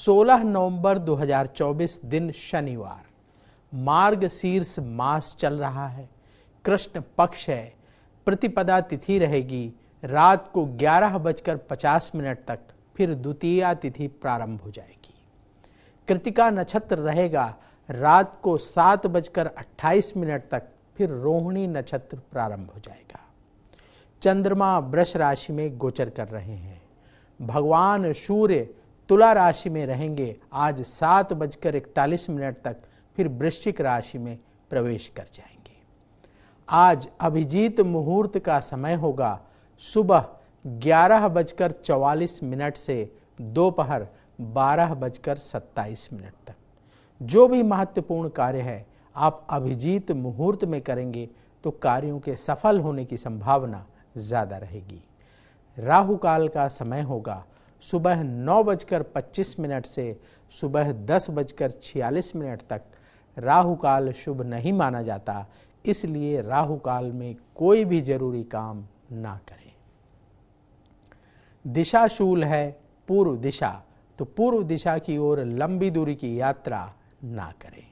16 नवंबर 2024 दिन शनिवार मार्ग शीर्ष मास चल रहा है कृष्ण पक्ष है प्रतिपदा तिथि रहेगी रात को ग्यारह बजकर पचास मिनट तक फिर द्वितीय तिथि प्रारंभ हो जाएगी कृतिका नक्षत्र रहेगा रात को सात बजकर अट्ठाईस मिनट तक फिर रोहिणी नक्षत्र प्रारंभ हो जाएगा चंद्रमा वृष राशि में गोचर कर रहे हैं भगवान सूर्य तुला राशि में रहेंगे आज सात बजकर इकतालीस मिनट तक फिर वृश्चिक राशि में प्रवेश कर जाएंगे आज अभिजीत मुहूर्त का समय होगा सुबह ग्यारह बजकर चौवालीस मिनट से दोपहर बारह बजकर सत्ताईस मिनट तक जो भी महत्वपूर्ण कार्य है आप अभिजीत मुहूर्त में करेंगे तो कार्यों के सफल होने की संभावना ज़्यादा रहेगी राहु काल का समय होगा सुबह नौ बजकर पच्चीस मिनट से सुबह दस बजकर छियालीस मिनट तक राहु काल शुभ नहीं माना जाता इसलिए राहु काल में कोई भी जरूरी काम ना करें दिशा शूल है पूर्व दिशा तो पूर्व दिशा की ओर लंबी दूरी की यात्रा ना करें